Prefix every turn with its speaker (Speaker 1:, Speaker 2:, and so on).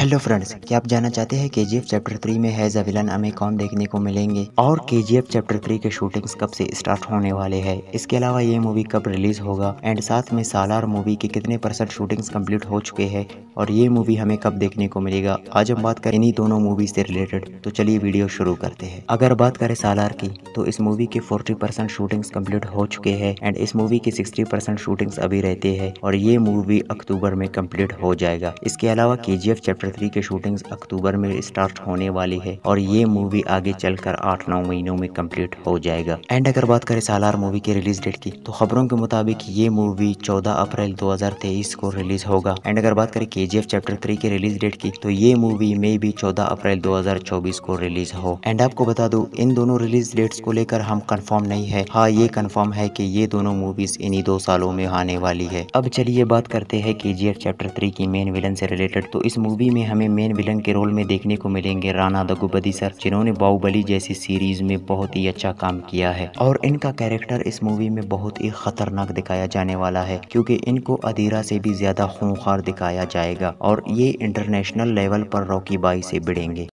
Speaker 1: hello friends क्या आप जानना चाहते हैं के चैप्टर थ्री में हैज अ विलन हमें कौन देखने को मिलेंगे और के चैप्टर थ्री के शूटिंग्स कब से स्टार्ट होने वाले हैं इसके अलावा ये मूवी कब रिलीज होगा एंड साथ में सालार मूवी के कितने परसेंट शूटिंग्स कंप्लीट हो चुके हैं और ये मूवी हमें कब देखने को मिलेगा आज हम बात करें इन्हीं दोनों मूवी से रिलेटेड तो चलिए वीडियो शुरू करते हैं अगर बात करें सालार की तो इस मूवी के फोर्टी परसेंट शूटिंग्स कम्प्लीट हो चुके हैं एंड इस मूवी की सिक्सटी परसेंट शूटिंग्स अभी रहती है और ये मूवी अक्टूबर में कम्प्लीट हो जाएगा इसके अलावा के चैप्टर थ्री के शूटिंग अक्टूबर में स्टार्ट होने वाली है और ये मूवी आगे चलकर आठ नौ महीनों में कम्प्लीट हो जाएगा एंड अगर बात करें सालार मूवी के रिलीज डेट की तो खबरों के मुताबिक ये मूवी चौदह अप्रैल तेईस को रिलीज होगा एंड अगर बात करें के चैप्टर थ्री की रिलीज डेट की तो ये मूवी में भी चौदह अप्रैल चौबीस को रिलीज हो एंड आपको बता दो इन दोनों रिलीज डेट्स को लेकर हम कंफर्म नहीं है हाँ ये कंफर्म है कि ये दोनों मूवीज इन्हीं दो सालों में आने वाली है अब चलिए बात करते हैं के चैप्टर थ्री की मेन विलन से रिलेटेड तो इस मूवी में में हमें मेन विलन के रोल में देखने को मिलेंगे राणा दगुबदी सर जिन्होंने बाहुबली जैसी सीरीज में बहुत ही अच्छा काम किया है और इनका कैरेक्टर इस मूवी में बहुत ही खतरनाक दिखाया जाने वाला है क्योंकि इनको अधीरा से भी ज्यादा खूंखार दिखाया जाएगा और ये इंटरनेशनल लेवल पर रॉकी बाई से बिड़ेंगे